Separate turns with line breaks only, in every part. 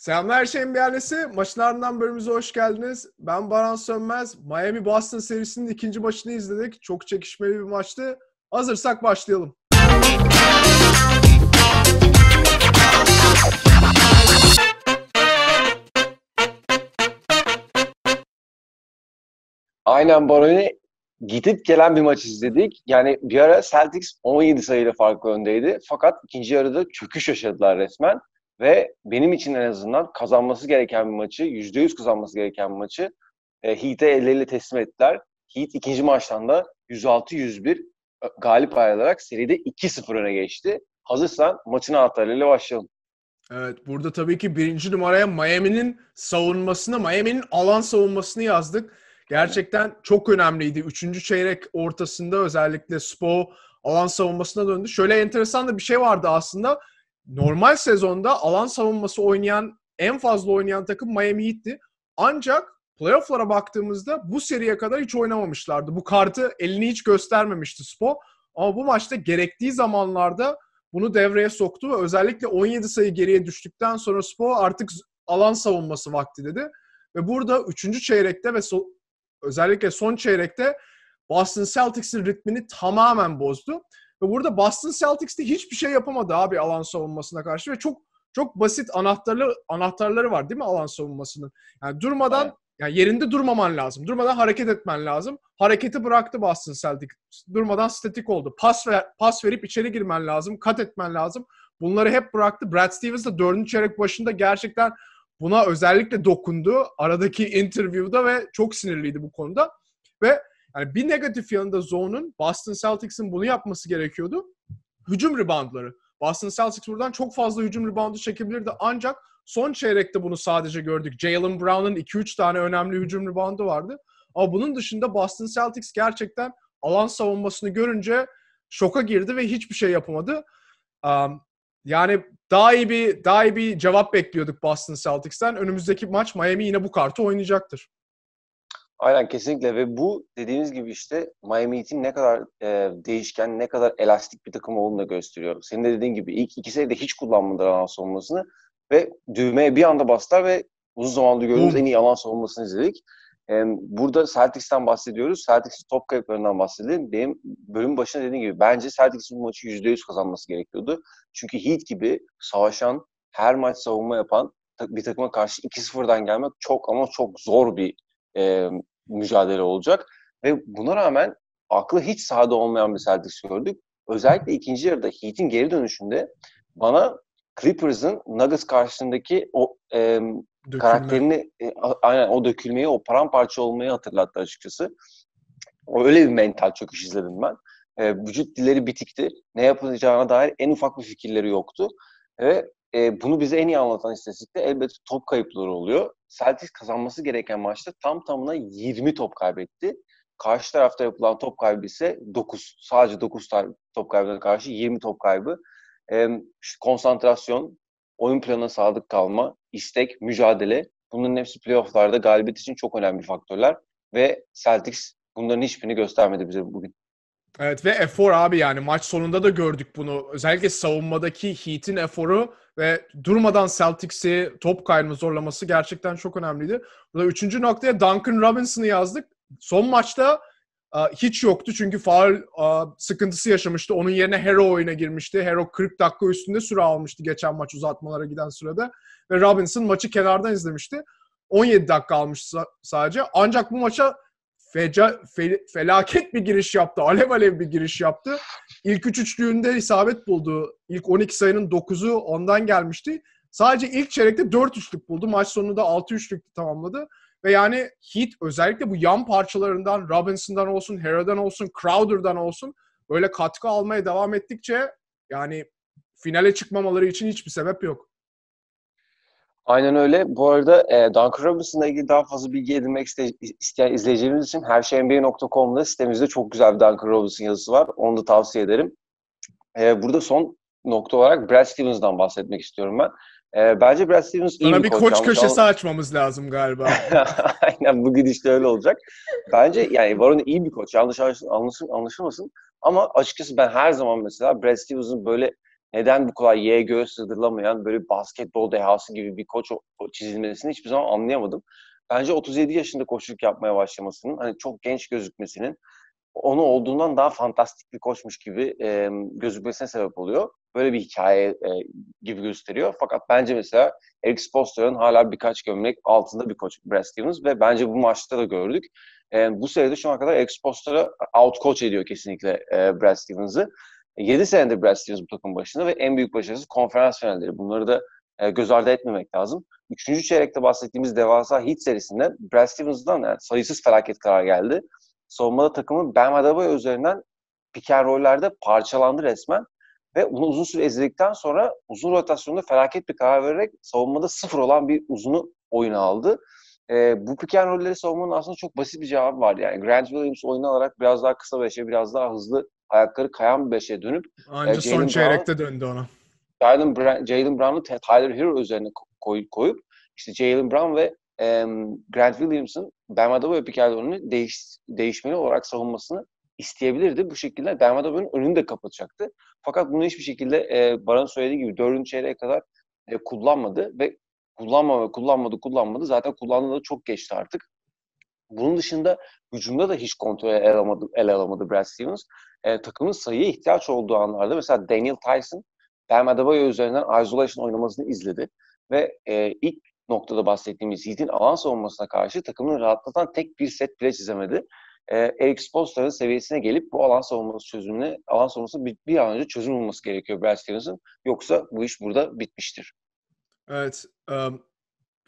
Selamlar her şeyin yerlisi. Maçın ardından bölümümüze hoş geldiniz. Ben Baran Sönmez. Miami Boston serisinin ikinci maçını izledik. Çok çekişmeli bir maçtı. Hazırsak başlayalım.
Aynen Baran'ı gidip gelen bir maç izledik. Yani bir ara Celtics 17 sayıyla farklı öndeydi. Fakat ikinci yarıda çöküş yaşadılar resmen. Ve benim için en azından kazanması gereken bir maçı, %100 kazanması gereken bir maçı e, Heat'e elleriyle teslim ettiler. Heat ikinci maçtan da 106-101 e, galip ayrılarak seride 2-0 öne geçti. Hazırsan maçın anahtarlarıyla başlayalım.
Evet burada tabii ki birinci numaraya Miami'nin savunmasını, Miami'nin alan savunmasını yazdık. Gerçekten çok önemliydi. Üçüncü çeyrek ortasında özellikle Spo alan savunmasına döndü. Şöyle enteresan da bir şey vardı aslında normal sezonda alan savunması oynayan, en fazla oynayan takım Miami Heat'ti. Ancak playoff'lara baktığımızda bu seriye kadar hiç oynamamışlardı. Bu kartı elini hiç göstermemişti Spo. Ama bu maçta gerektiği zamanlarda bunu devreye soktu ve özellikle 17 sayı geriye düştükten sonra Spo artık alan savunması vakti dedi. Ve burada 3. çeyrekte ve so özellikle son çeyrekte Boston Celtics'in ritmini tamamen bozdu. Ve burada Boston Celtics'te hiçbir şey yapamadı abi alan savunmasına karşı ve çok çok basit anahtarları anahtarları var değil mi alan savunmasının? Yani durmadan Aynen. yani yerinde durmaman lazım. Durmadan hareket etmen lazım. Hareketi bıraktı Boston Celtics. Durmadan statik oldu. Pas ver, pas verip içeri girmen lazım. Kat etmen lazım. Bunları hep bıraktı. Brad Stevens de dördüncü çeyrek başında gerçekten buna özellikle dokundu. Aradaki interview'da ve çok sinirliydi bu konuda. Ve yani bir negatif yanında Zone'un Boston Celtics'in bunu yapması gerekiyordu. Hücum reboundları. Boston Celtics buradan çok fazla hücum reboundu çekebilirdi ancak son çeyrekte bunu sadece gördük. Jalen Brown'ın 2-3 tane önemli hücum reboundu vardı. Ama bunun dışında Boston Celtics gerçekten alan savunmasını görünce şoka girdi ve hiçbir şey yapamadı. Um, yani daha iyi bir daha iyi bir cevap bekliyorduk Boston Celtics'ten. Önümüzdeki maç Miami yine bu kartı oynayacaktır.
Aynen kesinlikle ve bu dediğiniz gibi işte Miami Heat'in ne kadar e, değişken, ne kadar elastik bir takım olduğunu da gösteriyor. Senin de dediğin gibi ilk iki senede hiç kullanmadılar alan savunmasını ve düğmeye bir anda bastılar ve uzun zamandır gördüğümüz en iyi alan savunmasını izledik. E, burada Celtics'ten bahsediyoruz. Celtics'in top kayıplarından bahsedelim. Benim bölüm başında dediğim gibi bence Celtics'in bu maçı %100 kazanması gerekiyordu. Çünkü Heat gibi savaşan, her maç savunma yapan bir takıma karşı 2-0'dan gelmek çok ama çok zor bir e, mücadele olacak. Ve buna rağmen aklı hiç sahada olmayan bir Celtics gördük. Özellikle ikinci yarıda Heat'in geri dönüşünde bana Clippers'ın Nuggets karşısındaki o e, karakterini e, aynen o dökülmeyi, o paramparça olmayı hatırlattı açıkçası. Öyle bir mental çöküş izledim ben. E, vücut dilleri bitikti. Ne yapılacağına dair en ufak bir fikirleri yoktu. Ve e, bunu bize en iyi anlatan istatistikte elbette top kayıpları oluyor. Celtics kazanması gereken maçta tam tamına 20 top kaybetti. Karşı tarafta yapılan top kaybı ise 9. Sadece 9 top kaybına karşı 20 top kaybı. E, konsantrasyon, oyun planına sadık kalma, istek, mücadele bunların hepsi playofflarda galibiyet için çok önemli faktörler. Ve Celtics bunların hiçbirini göstermedi bize bugün.
Evet ve efor abi yani maç sonunda da gördük bunu. Özellikle savunmadaki Heat'in eforu ve durmadan Celtics'i top kaybını zorlaması gerçekten çok önemliydi. Burada üçüncü noktaya Duncan Robinson'ı yazdık. Son maçta e, hiç yoktu çünkü faal e, sıkıntısı yaşamıştı. Onun yerine Hero oyuna girmişti. Hero 40 dakika üstünde süre almıştı geçen maç uzatmalara giden sırada Ve Robinson maçı kenardan izlemişti. 17 dakika almış sadece. Ancak bu maça feca, fe, felaket bir giriş yaptı. Alev alev bir giriş yaptı. İlk üç üçlüğünde isabet buldu. İlk 12 sayının 9'u ondan gelmişti. Sadece ilk çeyrekte 4 üçlük buldu. Maç sonunda 6 üçlük tamamladı. Ve yani Heat özellikle bu yan parçalarından, Robinson'dan olsun, Hera'dan olsun, Crowder'dan olsun böyle katkı almaya devam ettikçe yani finale çıkmamaları için hiçbir sebep yok.
Aynen öyle. Bu arada e, Duncan Robinson'la ilgili daha fazla bilgi edinmek iste, isteyen izleyicilerimiz için herşeynba.com'da sitemizde çok güzel bir Duncan Robinson yazısı var. Onu da tavsiye ederim. E, burada son nokta olarak Brad Stevens'dan bahsetmek istiyorum ben. E, bence Brad Stevens iyi Bana bir koç. koç köşesi
açmamız lazım galiba.
Aynen bu gidişte öyle olacak. Bence yani Warren iyi bir koç. Yanlış anlaşılmasın. Ama açıkçası ben her zaman mesela Brad Stevens'ın böyle neden bu kadar Y göğe sığdırılamayan böyle basketbol dehası gibi bir koç çizilmesini hiçbir zaman anlayamadım. Bence 37 yaşında koçluk yapmaya başlamasının, hani çok genç gözükmesinin onu olduğundan daha fantastik bir koçmuş gibi e, gözükmesine sebep oluyor. Böyle bir hikaye e, gibi gösteriyor. Fakat bence mesela Eric Spoelstra'nın hala birkaç gömlek altında bir koç Brad Stevens ve bence bu maçta da gördük. E, bu seride şu ana kadar Eric Spoelstra out coach ediyor kesinlikle e, Brad Stevens'ı. 7 e, senedir Brad Stevens bu takım başında ve en büyük başarısı konferans finalleri. Bunları da e, göz ardı etmemek lazım. Üçüncü çeyrekte bahsettiğimiz devasa hit serisinden Brad Stevens'dan yani sayısız felaket karar geldi. Savunmada takımın Ben Adebayo üzerinden piken rollerde parçalandı resmen. Ve onu uzun süre ezdikten sonra uzun rotasyonda felaket bir karar vererek savunmada sıfır olan bir uzunu oyuna aldı. E, bu piken rolleri savunmanın aslında çok basit bir cevabı var. Yani Grant Williams oyunu alarak biraz daha kısa ve şey, biraz daha hızlı ayakları kayan beşe dönüp e, Anca e, son çeyrekte Brown, döndü ona. Jalen, Brown, Jalen Brown'u Tyler Hero üzerine koy, koyup işte Jalen Brown ve e, Grant Williams'ın Bam Adebayo ve Picardo'nun değiş, değişmeli olarak savunmasını isteyebilirdi. Bu şekilde Bam Adebayo'nun önünü de kapatacaktı. Fakat bunu hiçbir şekilde e, Baran söylediği gibi dördüncü çeyreğe kadar e, kullanmadı ve kullanmadı, kullanmadı kullanmadı. Zaten kullandığı da çok geçti artık. Bunun dışında hücumda da hiç kontrol el alamadı, ele alamadı Brad Stevens. E, takımın sayıya ihtiyaç olduğu anlarda mesela Daniel Tyson Bam Adebayo üzerinden isolation oynamasını izledi. Ve e, ilk noktada bahsettiğimiz Yiğit'in alan savunmasına karşı takımını rahatlatan tek bir set bile çizemedi. E, Eric Spoelstra'nın seviyesine gelip bu alan savunması çözümüne, alan savunması bir, bir an önce çözüm bulması gerekiyor Brad Stevens'ın. Yoksa bu iş burada bitmiştir.
Evet. Um,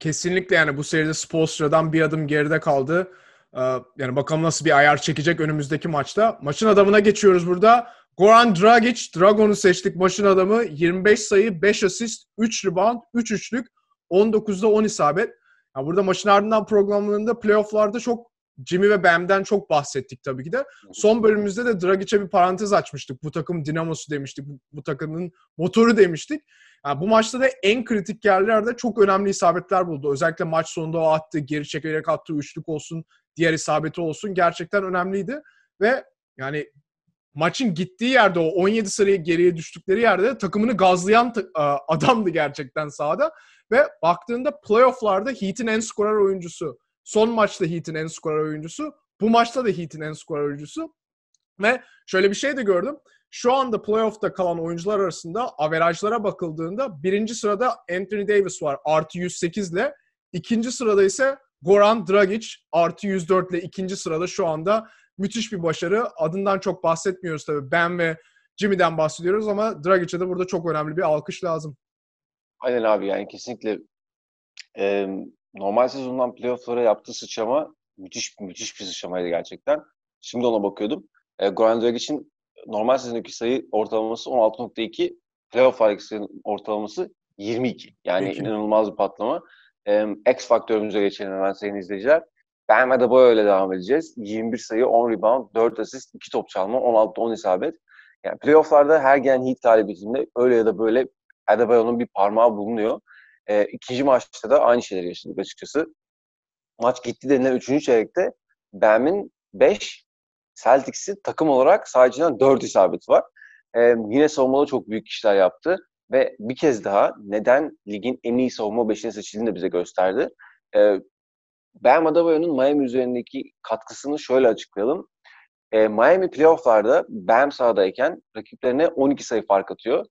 kesinlikle yani bu seride Spolstra'dan bir adım geride kaldı. Ee, yani bakalım nasıl bir ayar çekecek önümüzdeki maçta. Maçın adamına geçiyoruz burada. Goran Dragic, Dragon'u seçtik maçın adamı. 25 sayı, 5 asist, 3 rebound, 3 üçlük, 19'da 10 isabet. Yani burada maçın ardından programlarında playofflarda çok Jimmy ve Bam'den çok bahsettik tabii ki de. Son bölümümüzde de Dragic'e bir parantez açmıştık. Bu takım dinamosu demiştik. Bu, bu takımın motoru demiştik. Yani bu maçta da en kritik yerlerde çok önemli isabetler buldu. Özellikle maç sonunda o attığı, geri çekerek attığı üçlük olsun, diğer isabeti olsun gerçekten önemliydi. Ve yani maçın gittiği yerde o 17 sıraya geriye düştükleri yerde takımını gazlayan adamdı gerçekten sahada. Ve baktığında playofflarda Heat'in en skorer oyuncusu. Son maçta Heat'in en skorer oyuncusu. Bu maçta da Heat'in en skorer oyuncusu. Ve şöyle bir şey de gördüm. Şu anda playoff'ta kalan oyuncular arasında averajlara bakıldığında birinci sırada Anthony Davis var artı 108 ile. İkinci sırada ise Goran Dragic artı 104 ile ikinci sırada şu anda müthiş bir başarı. Adından çok bahsetmiyoruz tabii. Ben ve Jimmy'den bahsediyoruz ama Dragic'e de burada çok önemli bir alkış lazım.
Aynen abi yani kesinlikle normal sezondan playoff'lara yaptığı sıçrama müthiş müthiş bir sıçramaydı gerçekten. Şimdi ona bakıyordum. E, Goran Dragic'in normal sezondaki sayı ortalaması 16.2, playoff farkının ortalaması 22. Yani Peki. inanılmaz bir patlama. E, X faktörümüze geçelim hemen sayın izleyiciler. Ben ve de böyle devam edeceğiz. 21 sayı, 10 rebound, 4 asist, 2 top çalma, 16-10 isabet. Yani playofflarda her gelen Heat galibiyetinde öyle ya da böyle Adebayo'nun bir parmağı bulunuyor. E, ikinci maçta da aynı şeyleri yaşadık açıkçası. Maç gitti denilen üçüncü çeyrekte Bam'in 5, Celtics'in takım olarak sadece 4 isabeti var. E, yine savunmada çok büyük işler yaptı ve bir kez daha neden ligin en iyi savunma beşine seçildiğini de bize gösterdi. E, ee, Bam Adebayo'nun Miami üzerindeki katkısını şöyle açıklayalım. E, Miami playofflarda Bam sahadayken rakiplerine 12 sayı fark atıyor.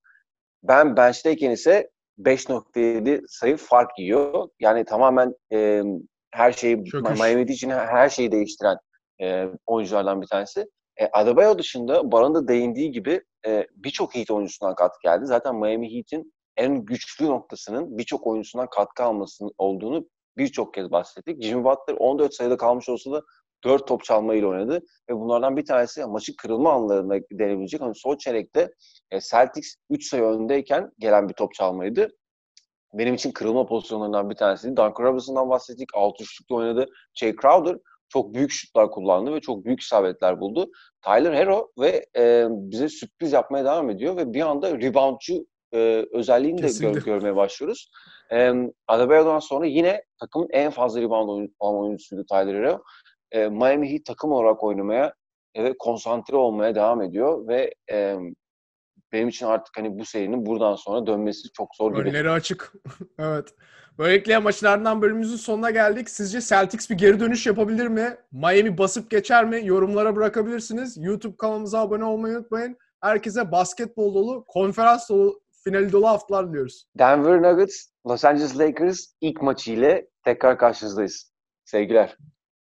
Bam bench'teyken ise 5.7 sayı fark yiyor. Yani tamamen e, her şeyi Çöküş. Miami için her şeyi değiştiren e, oyunculardan bir tanesi. E, Adebayo dışında Baran da değindiği gibi e, birçok Heat oyuncusundan katkı geldi. Zaten Miami Heat'in en güçlü noktasının birçok oyuncusundan katkı almasının olduğunu birçok kez bahsettik. Jimmy Butler 14 sayıda kalmış olsa da dört top çalmayla oynadı ve bunlardan bir tanesi maçı kırılma anlarında denebilecek. Hani son çeyrekte e, Celtics 3 sayı öndeyken gelen bir top çalmaydı. Benim için kırılma pozisyonlarından bir tanesi Duncan Robinson'dan bahsettik. 6 üçlükte oynadı. Jay Crowder çok büyük şutlar kullandı ve çok büyük isabetler buldu. Tyler Hero ve e, bize sürpriz yapmaya devam ediyor ve bir anda reboundçu e, özelliğini de gör, görmeye başlıyoruz. E, Adebayo'dan sonra yine takımın en fazla rebound oyun, oyuncusuydu Tyler Hero e, Miami Heat takım olarak oynamaya e, ve konsantre olmaya devam ediyor ve e, benim için artık hani bu serinin buradan sonra dönmesi çok zor gibi. Önleri
açık. evet. Böylelikle maçlarından bölümümüzün sonuna geldik. Sizce Celtics bir geri dönüş yapabilir mi? Miami basıp geçer mi? Yorumlara bırakabilirsiniz. YouTube kanalımıza abone olmayı unutmayın. Herkese basketbol dolu, konferans dolu, finali dolu haftalar diliyoruz.
Denver Nuggets, Los Angeles Lakers ilk maçı ile tekrar karşınızdayız. Sevgiler.